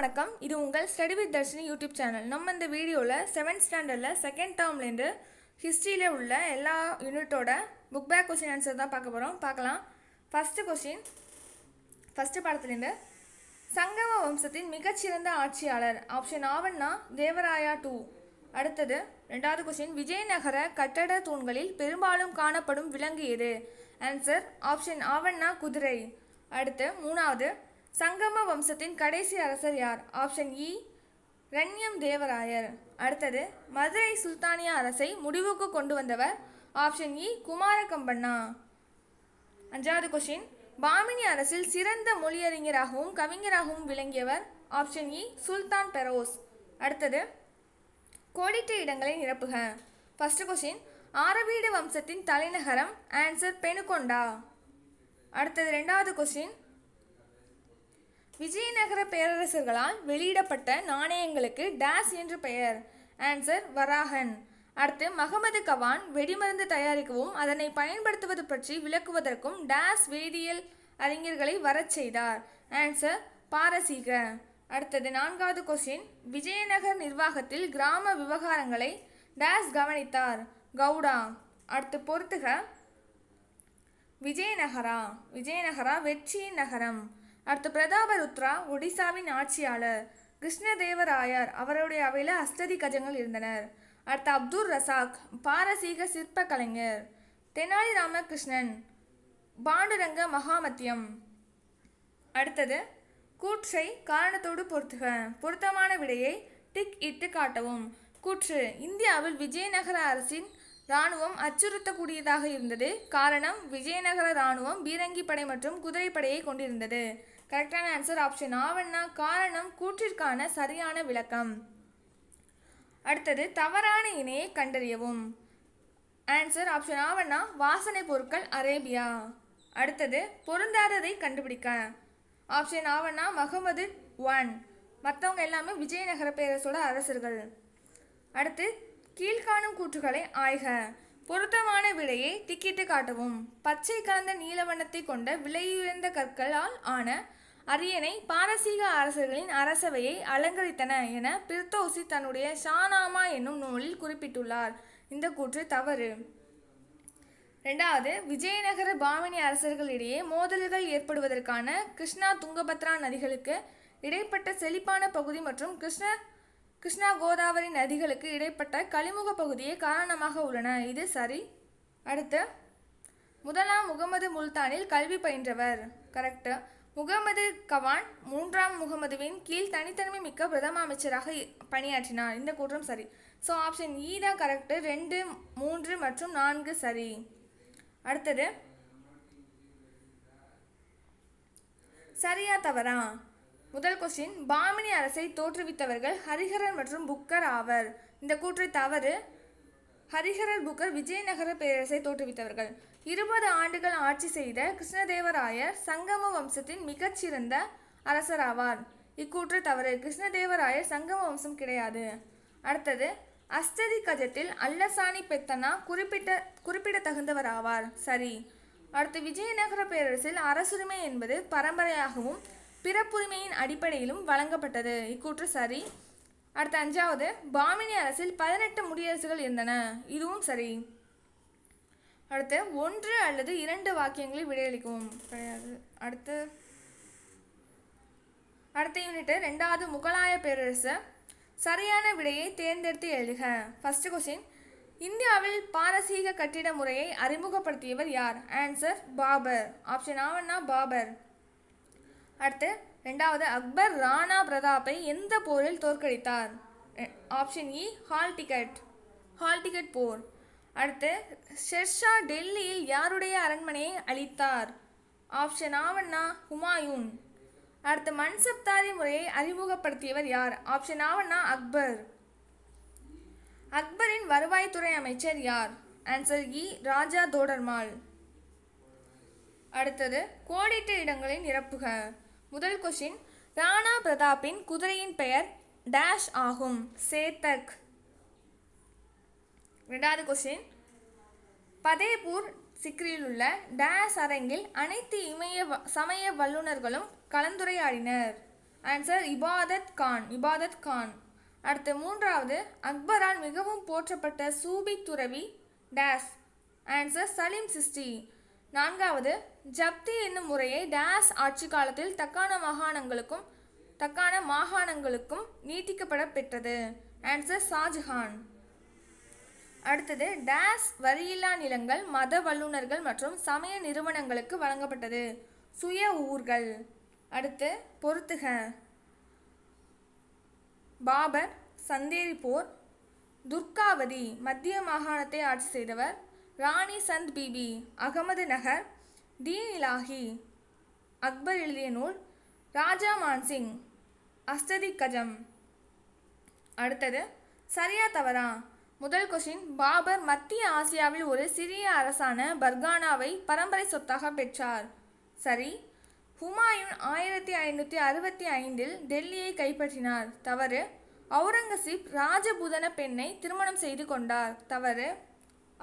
வணக்கம் இது உங்கள் study with Dharshini YouTube channel நம்ம இந்த வீடியோவில் செவன்த் ஸ்டாண்டர்டில் செகண்ட் டேர்ம்லேருந்து ஹிஸ்ட்ரியில் உள்ள எல்லா யூனிட்டோட புக் பேக் கொஸ்டின் ஆன்சர் தான் பார்க்க போகிறோம் பார்க்கலாம் ஃபஸ்ட்டு கொஸ்டின் ஃபஸ்ட்டு பாடத்துலேருந்து சங்கம வம்சத்தின் மிகச்சிறந்த ஆட்சியாளர் ஆப்ஷன் ஆவன்னா தேவராயா டூ அடுத்தது ரெண்டாவது கொஸ்டின் விஜயநகர கட்டட தூண்களில் பெரும்பாலும் காணப்படும் விலங்கு எது ஆன்சர் ஆப்ஷன் ஆவன்னா குதிரை அடுத்து மூணாவது சங்கம வம்சத்தின் கடைசி அரசர் யார் ஆப்ஷன் இ ரண்யம் தேவராயர் அடுத்தது மதுரை சுல்தானியா அரசை முடிவுக்கு கொண்டு வந்தவர் ஆப்ஷன் இ e, குமாரகம்பண்ணா அஞ்சாவது கொஷின் பாமினி அரசில் சிறந்த மொழியறிஞராகவும் கவிஞராகவும் விளங்கியவர் ஆப்ஷன் இ e, சுல்தான் பெரோஸ் அடுத்தது கோடிட்ட இடங்களை நிரப்புக ஃபஸ்ட்டு கொஷின் ஆரவீடு வம்சத்தின் தலைநகரம் ஆன்சர் பெனுகொண்டா அடுத்தது ரெண்டாவது கொஷின் விஜயநகர பேரரசர்களால் வெளியிடப்பட்ட நாணயங்களுக்கு டேஸ் என்று பெயர் ஆன்சர் வராகன் அடுத்து மகமது கவான் வெடிமருந்து தயாரிக்கவும் அதனை பயன்படுத்துவது பற்றி விளக்குவதற்கும் டேஸ் வேதியியல் அறிஞர்களை வரச் செய்தார் ஆன்சர் பாரசீக அடுத்தது நான்காவது கொஸ்டின் விஜயநகர் நிர்வாகத்தில் கிராம விவகாரங்களை டேஸ் கவனித்தார் கவுடா அடுத்து பொறுத்துக விஜயநகரா விஜயநகரா வெற்றியின் நகரம் அடுத்து பிரதாபருத்ரா ஒடிசாவின் ஆட்சியாளர் கிருஷ்ணதேவராயர் அவருடைய அவையில் அஸ்ததி கஜங்கள் இருந்தனர் அடுத்து அப்துல் ரசாக் பாரசீக சிற்ப கலைஞர் தெனாலி ராமகிருஷ்ணன் பாண்டுரங்க மகாமத்தியம் அடுத்தது கூற்றை காரணத்தோடு பொருத்துக பொருத்தமான விடையை டிக் இட்டு காட்டவும் கூற்று இந்தியாவில் விஜயநகர அரசின் இராணுவம் அச்சுறுத்தக்கூடியதாக இருந்தது காரணம் விஜயநகர இராணுவம் பீரங்கி படை மற்றும் குதிரைப்படையை கொண்டிருந்தது கரெக்டான ஆன்சர் ஆப்ஷன் ஆவன்னா காரணம் கூற்றிற்கான சரியான விளக்கம் அடுத்தது தவறான இணையை கண்டறியவும் ஆன்சர் ஆப்ஷன் ஆவன்னா வாசனை பொருட்கள் அரேபியா அடுத்தது பொருந்தாததை கண்டுபிடிக்க ஆப்ஷன் ஆவன்னா மகமது ஒன் மற்றவங்க எல்லாமே விஜயநகர பேரரசோட அரசர்கள் அடுத்து கீழ்காணும் கூற்றுகளை ஆய்க பொருத்தமான விலையை திக்கிட்டு காட்டவும் பச்சை கலந்த நீலவண்ணத்தை கொண்ட விலையுயர்ந்த கற்களால் ஆன அரியணை பாரசீக அரசர்களின் அரசவையை அலங்கரித்தன என பிர்தோசி தன்னுடைய ஷானாமா என்னும் நூலில் குறிப்பிட்டுள்ளார் இந்த கூற்று தவறு ரெண்டாவது விஜயநகர பாவினி அரசர்களிடையே மோதல்கள் ஏற்படுவதற்கான கிருஷ்ணா துங்கபத்ரா நதிகளுக்கு இடைப்பட்ட செழிப்பான பகுதி மற்றும் கிருஷ்ண கிருஷ்ணா கோதாவரி நதிகளுக்கு இடைப்பட்ட கழிமுக பகுதியே காரணமாக உள்ளன இது சரி அடுத்து முதலாம் முகமது முல்தானில் கல்வி பயின்றவர் கரெக்டு முகமது கவான் மூன்றாம் முகமதுவின் கீழ் தனித்தன்மை மிக்க பிரதம அமைச்சராக பணியாற்றினார் இந்த கூற்றம் சரி ஸோ ஆப்ஷன் இ தான் கரெக்டு ரெண்டு மூன்று மற்றும் நான்கு சரி அடுத்தது சரியா தவறா முதல் கொஸ்டின் பாமினி அரசை தோற்றுவித்தவர்கள் ஹரிஹரன் மற்றும் புக்கர் ஆவர் இந்த கூற்றை தவறு ஹரிஹரர் புக்கர் விஜயநகர பேரரசை தோற்றுவித்தவர்கள் இருபது ஆண்டுகள் ஆட்சி செய்த கிருஷ்ணதேவராயர் சங்கம வம்சத்தின் மிகச்சிறந்த அரசராவார் இக்கூற்று தவறு கிருஷ்ணதேவராயர் சங்கம வம்சம் கிடையாது அடுத்தது அஸ்ததி கஜத்தில் அல்லசாணி பெத்தனா குறிப்பிட்ட குறிப்பிடத்தகுந்தவர் ஆவார் சரி அடுத்து விஜயநகர பேரரசில் அரசுரிமை என்பது பரம்பரையாகவும் பிறப்புரிமையின் அடிப்படையிலும் வழங்கப்பட்டது இக்கூற்று சரி அடுத்த அஞ்சாவது பாமினி அரசில் பதினெட்டு முடியரசுகள் இருந்தன இதுவும் சரி அடுத்து ஒன்று அல்லது இரண்டு வாக்கியங்களை விடையளிக்கவும் அடுத்து அடுத்த யூனிட்டு ரெண்டாவது முகலாய பேரரசு சரியான விடையை தேர்ந்தெடுத்து எழுதுக ஃபர்ஸ்ட் கொஸ்டின் இந்தியாவில் பாரசீக கட்டிட முறையை அறிமுகப்படுத்தியவர் யார் ஆன்சர் பாபர் ஆப்ஷன் ஆவன்னா பாபர் அடுத்து ரெண்டாவது அக்பர் ராணா பிரதாப்பை எந்த போரில் தோற்கடித்தார் ஆப்ஷன் இ ஹால் டிக்கெட் ஹால் டிக்கெட் போர் அடுத்து ஷெர்ஷா டெல்லியில் யாருடைய அரண்மனையை அளித்தார் ஆப்ஷன் ஆவண்ணா ஹுமாயூன் அடுத்து மன்சப்தாரி முறையை அறிமுகப்படுத்தியவர் யார் ஆப்ஷன் ஆவண்ணா அக்பர் அக்பரின் வருவாய்த்துறை அமைச்சர் யார் ஆன்சர் இ e, ராஜா தோடர்மால் அடுத்தது கோடிட்டு இடங்களின் இறப்புக முதல் கொஷின் ராணா பிரதாப்பின் குதிரையின் பெயர் டேஷ் ஆகும் சேத்தக் ரெண்டாவது கொஷின் பதேபூர் சிக்ரியில் உள்ள டேஸ் அரங்கில் அனைத்து இமய சமய வல்லுநர்களும் கலந்துரையாடினர் ஆன்சர் இபாதத் கான் இபாதத் கான் அடுத்து மூன்றாவது அக்பரால் மிகவும் போற்றப்பட்ட சூபி துறவி டேஸ் ஆன்சர் சலீம் சிஸ்டி நான்காவது ஜப்தி என்னும் முறையை டேஸ் ஆட்சி காலத்தில் தக்கான மாகாணங்களுக்கும் தக்கான மாகாணங்களுக்கும் நீட்டிக்கப்பட பெற்றது ஆன்சர் ஷாஜஹான் அடுத்தது டேஸ் வரியில்லா நிலங்கள் மத வல்லுநர்கள் மற்றும் சமய நிறுவனங்களுக்கு வழங்கப்பட்டது சுய ஊர்கள் அடுத்து பொருத்துக பாபர் சந்தேரி போர் துர்காவதி மத்திய மாகாணத்தை ஆட்சி செய்தவர் ராணி சந்த் பிபி அகமது நகர் தீன் இலாஹி அக்பர் எழுதிய நூல் ராஜா மான்சிங் அஸ்ததி கஜம் அடுத்தது சரியா தவறா முதல் கொஷின் பாபர் மத்திய ஆசியாவில் ஒரு சிறிய அரசான பர்கானாவை பரம்பரை சொத்தாக பெற்றார் சரி ஹுமாயூன் ஆயிரத்தி ஐநூற்றி அறுபத்தி ஐந்தில் டெல்லியை கைப்பற்றினார் தவறு அவுரங்கசீப் ராஜபூதன பெண்ணை திருமணம் செய்து கொண்டார் தவறு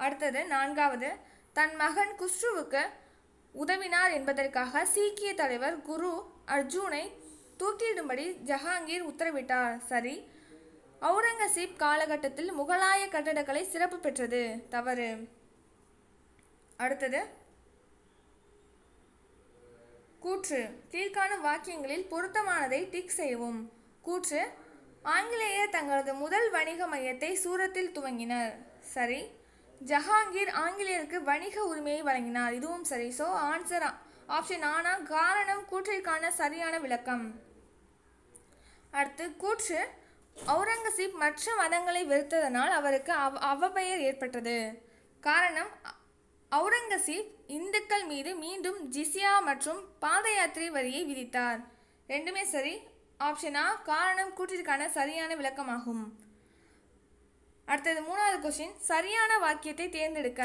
அடுத்தது நான்காவது தன் மகன் குஷ்ருவுக்கு உதவினார் என்பதற்காக சீக்கிய தலைவர் குரு அர்ஜூனை தூக்கிலிடும்படி ஜஹாங்கீர் உத்தரவிட்டார் சரி அவுரங்கசீப் காலகட்டத்தில் முகலாய கட்டடக்கலை சிறப்பு பெற்றது தவறு அடுத்தது கூற்று கீழ்காணும் வாக்கியங்களில் பொருத்தமானதை டிக் செய்யவும் கூற்று ஆங்கிலேயர் தங்களது முதல் வணிக மையத்தை சூரத்தில் துவங்கினர் சரி ஜஹாங்கீர் ஆங்கிலேயருக்கு வணிக உரிமையை வழங்கினார் இதுவும் சரி ஸோ ஆன்சர் ஆப்ஷன் ஆனா காரணம் கூற்றிற்கான சரியான விளக்கம் அடுத்து கூற்று அவுரங்கசீப் மற்ற மதங்களை வெறுத்ததனால் அவருக்கு அவ் அவப்பெயர் ஏற்பட்டது காரணம் அவுரங்கசீப் இந்துக்கள் மீது மீண்டும் ஜிசியா மற்றும் பாதயாத்திரை வரியை விதித்தார் ரெண்டுமே சரி ஆப்ஷன் ஆ காரணம் கூற்றிற்கான சரியான விளக்கமாகும் அடுத்தது மூணாவது கொஸ்டின் சரியான வாக்கியத்தை தேர்ந்தெடுக்க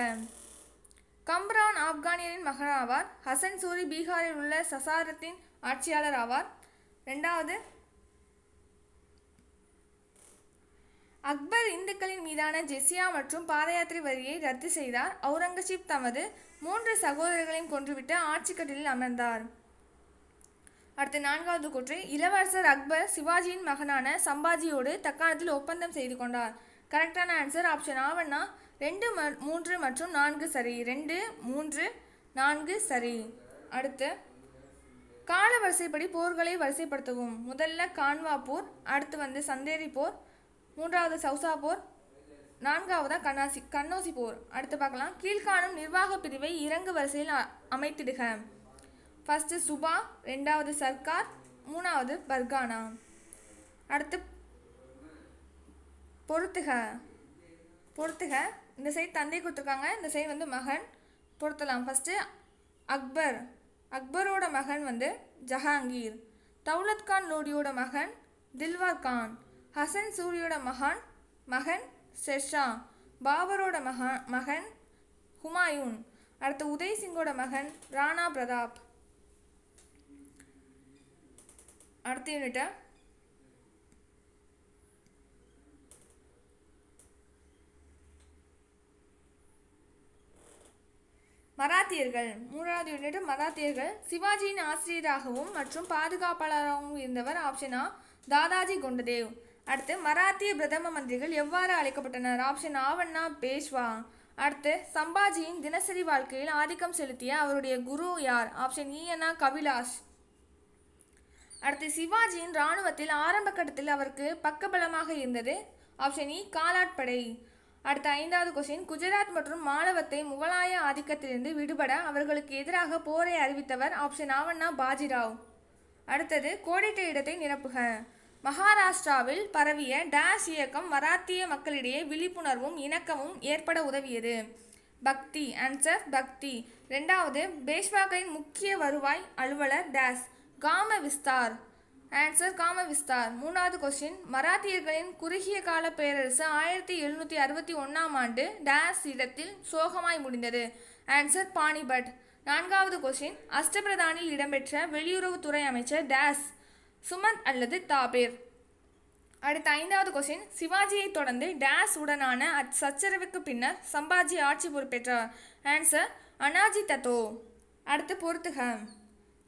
கம்ரான் ஆப்கானியரின் மகனாவார் ஹசன் சூரி பீகாரில் உள்ள சசாரத்தின் ஆட்சியாளர் ஆவார் ரெண்டாவது அக்பர் இந்துக்களின் மீதான ஜெசியா மற்றும் பாதயாத்திரை வரியை ரத்து செய்தார் அவுரங்கசீப் தமது மூன்று சகோதரர்களையும் கொன்றுவிட்டு கட்டிலில் அமர்ந்தார் அடுத்த நான்காவது கூற்று இளவரசர் அக்பர் சிவாஜியின் மகனான சம்பாஜியோடு தக்காணத்தில் ஒப்பந்தம் செய்து கொண்டார் கரெக்டான ஆன்சர் ஆப்ஷன் ஆவண்ணா ரெண்டு ம மூன்று மற்றும் நான்கு சரி ரெண்டு மூன்று நான்கு சரி அடுத்து கால வரிசைப்படி போர்களை வரிசைப்படுத்தவும் முதல்ல போர் அடுத்து வந்து சந்தேரி போர் மூன்றாவது சவுசா போர் நான்காவதாக கண்ணாசி கண்ணோசி போர் அடுத்து பார்க்கலாம் கீழ்காணும் நிர்வாக பிரிவை இறங்கு வரிசையில் அமைத்திடுக ஃபஸ்ட்டு சுபா ரெண்டாவது சர்க்கார் மூணாவது பர்கானா அடுத்து பொறுத்துக பொறுத்துக இந்த சைட் தந்தை கொடுத்துருக்காங்க இந்த சைடு வந்து மகன் பொருத்தலாம் ஃபஸ்ட்டு அக்பர் அக்பரோட மகன் வந்து ஜஹாங்கீர் தௌலத் கான் லோடியோட மகன் தில்வார் கான் ஹசன் சூரியோட மகான் மகன் ஷெர்ஷா பாபரோட மகா மகன் ஹுமாயூன் அடுத்து உதய் சிங்கோட மகன் ராணா பிரதாப் அடுத்த யூனிட்டா மராத்தியர்கள் மூன்றாவது யூனிட் மராத்தியர்கள் சிவாஜியின் ஆசிரியராகவும் மற்றும் பாதுகாப்பாளராகவும் இருந்தவர் ஆப்ஷனா தாதாஜி குண்டதேவ் அடுத்து மராத்திய பிரதம மந்திரிகள் எவ்வாறு அழைக்கப்பட்டனர் ஆப்ஷன் ஆவண்ணா பேஷ்வா அடுத்து சம்பாஜியின் தினசரி வாழ்க்கையில் ஆதிக்கம் செலுத்திய அவருடைய குரு யார் ஆப்ஷன் e, ஈயனா கவிலாஷ் அடுத்து சிவாஜியின் இராணுவத்தில் ஆரம்ப கட்டத்தில் அவருக்கு பக்கபலமாக இருந்தது ஆப்ஷன் இ e, காலாட்படை அடுத்த ஐந்தாவது கொஸ்டின் குஜராத் மற்றும் மாணவத்தை முகலாய ஆதிக்கத்திலிருந்து விடுபட அவர்களுக்கு எதிராக போரை அறிவித்தவர் ஆப்ஷன் ஆவண்ணா பாஜிராவ் அடுத்தது கோடிட்ட இடத்தை நிரப்புக மகாராஷ்டிராவில் பரவிய டாஷ் இயக்கம் மராத்திய மக்களிடையே விழிப்புணர்வும் இணக்கமும் ஏற்பட உதவியது பக்தி ஆன்சர் பக்தி ரெண்டாவது பேஷ்வாக்களின் முக்கிய வருவாய் அலுவலர் டேஸ் காம விஸ்தார் ஆன்சர் காம விஸ்தார் மூணாவது கொஸ்டின் மராத்தியர்களின் குறுகிய கால பேரரசு ஆயிரத்தி எழுநூற்றி அறுபத்தி ஒன்றாம் ஆண்டு டேஸ் இடத்தில் சோகமாய் முடிந்தது ஆன்சர் பாணிபட் நான்காவது கொஸ்டின் அஷ்டபிரதானில் இடம்பெற்ற வெளியுறவுத்துறை அமைச்சர் டேஸ் சுமந்த் அல்லது தாபேர் அடுத்த ஐந்தாவது கொஸ்டின் சிவாஜியை தொடர்ந்து டேஸ் உடனான அச் சச்சரவுக்கு பின்னர் சம்பாஜி ஆட்சி பொறுப்பேற்றார் ஆன்சர் அனாஜி தத்தோ அடுத்து பொறுத்துக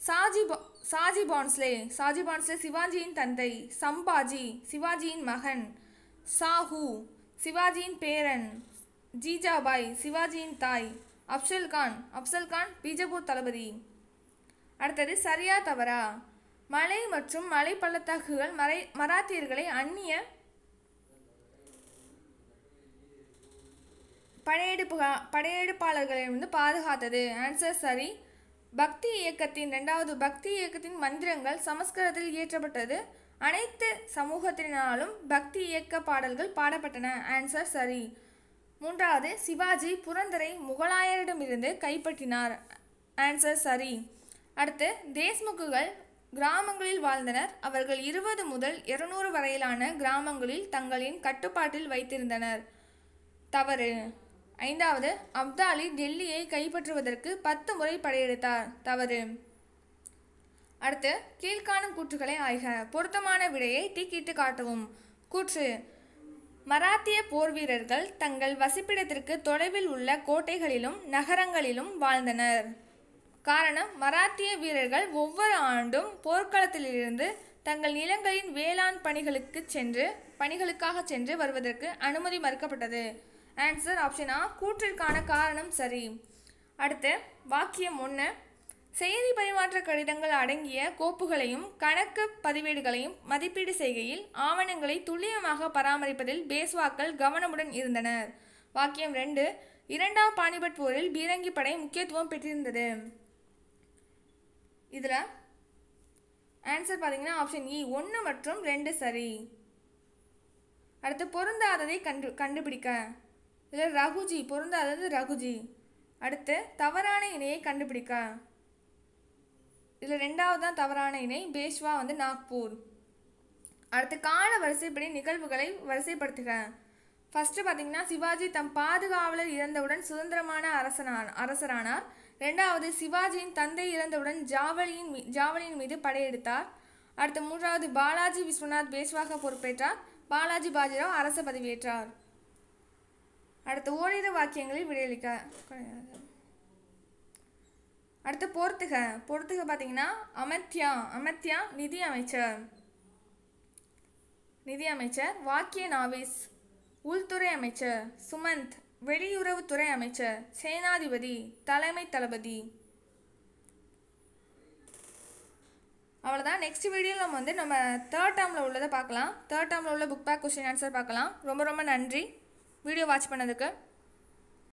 சாஜி பா சாஜி பான்ஸ்லே சாஜி பான்ஸ்லே சிவாஜியின் தந்தை சம்பாஜி சிவாஜியின் மகன் சாஹு சிவாஜியின் பேரன் ஜிஜாபாய் சிவாஜியின் தாய் அப்சல் கான் அப்சல் கான் பீஜப்பூர் தளபதி அடுத்தது சரியா தவறா மலை மற்றும் மலை பள்ளத்தாக்குகள் மறை மராத்தியர்களை அந்நிய படையெடுப்பு படையெடுப்பாளர்களிடமிருந்து பாதுகாத்தது ஆன்சர் சரி பக்தி இயக்கத்தின் ரெண்டாவது பக்தி இயக்கத்தின் மந்திரங்கள் சமஸ்கிருதத்தில் இயற்றப்பட்டது அனைத்து சமூகத்தினாலும் பக்தி இயக்க பாடல்கள் பாடப்பட்டன ஆன்சர் சரி மூன்றாவது சிவாஜி புரந்தரை முகலாயரிடமிருந்து கைப்பற்றினார் ஆன்சர் சரி அடுத்து தேஸ்முக்குகள் கிராமங்களில் வாழ்ந்தனர் அவர்கள் இருபது முதல் இருநூறு வரையிலான கிராமங்களில் தங்களின் கட்டுப்பாட்டில் வைத்திருந்தனர் தவறு ஐந்தாவது அப்தாலி டெல்லியை கைப்பற்றுவதற்கு பத்து முறை படையெடுத்தார் தவறு அடுத்து கீழ்காணும் கூற்றுகளை ஆய்க பொருத்தமான விடையை தீக்கிட்டு காட்டவும் கூற்று மராத்திய போர் வீரர்கள் தங்கள் வசிப்பிடத்திற்கு தொலைவில் உள்ள கோட்டைகளிலும் நகரங்களிலும் வாழ்ந்தனர் காரணம் மராத்திய வீரர்கள் ஒவ்வொரு ஆண்டும் போர்க்களத்திலிருந்து தங்கள் நிலங்களின் வேளாண் பணிகளுக்கு சென்று பணிகளுக்காக சென்று வருவதற்கு அனுமதி மறுக்கப்பட்டது ஆன்சர் ஆப்ஷன் ஆ கூற்றிற்கான காரணம் சரி அடுத்து வாக்கியம் ஒன்று செய்தி பரிமாற்ற கடிதங்கள் அடங்கிய கோப்புகளையும் கணக்கு பதிவேடுகளையும் மதிப்பீடு செய்கையில் ஆவணங்களை துல்லியமாக பராமரிப்பதில் பேஸ்வாக்கள் கவனமுடன் இருந்தனர் வாக்கியம் ரெண்டு இரண்டாம் பாணிபட் போரில் பீரங்கி படை முக்கியத்துவம் பெற்றிருந்தது இதில் ஆன்சர் பார்த்தீங்கன்னா ஆப்ஷன் இ e, ஒன்று மற்றும் ரெண்டு சரி அடுத்து பொருந்தாததை கண்டு கண்டுபிடிக்க இதில் ரகுஜி பொருந்தாதது ரகுஜி அடுத்து தவறான இணையை கண்டுபிடிக்க இதில் ரெண்டாவது தான் தவறான இணை பேஷ்வா வந்து நாக்பூர் அடுத்து கால வரிசைப்படி நிகழ்வுகளை வரிசைப்படுத்துக ஃபஸ்ட்டு பார்த்தீங்கன்னா சிவாஜி தம் பாதுகாவலர் இறந்தவுடன் சுதந்திரமான அரசனான அரசரானார் ரெண்டாவது சிவாஜியின் தந்தை இறந்தவுடன் ஜாவலியின் மீ ஜாவலியின் மீது படையெடுத்தார் அடுத்து மூன்றாவது பாலாஜி விஸ்வநாத் பேஷ்வாக பொறுப்பேற்றார் பாலாஜி பாஜிராவ் அரச பதவியேற்றார் அடுத்து ஓரிரு வாக்கியங்களில் விடையளிக்க அடுத்து போர்த்துக போர்த்துக பார்த்தீங்கன்னா அமத்யா அமத்யா நிதி அமைச்சர் நிதி அமைச்சர் வாக்கிய நாவிஸ் உள்துறை அமைச்சர் சுமந்த் வெளியுறவுத்துறை அமைச்சர் சேனாதிபதி தலைமை தளபதி அவ்வளோதான் நெக்ஸ்ட் வீடியோ நம்ம வந்து நம்ம தேர்ட் டேர்மில் உள்ளதை பார்க்கலாம் தேர்ட் டேர்மில் உள்ள புக் பேக் கொஸ்டின் ஆன்சர் பார்க்கலாம் ரொம்ப ரொம்ப நன்றி வீடியோ வாட்ச் பண்ணதுக்கு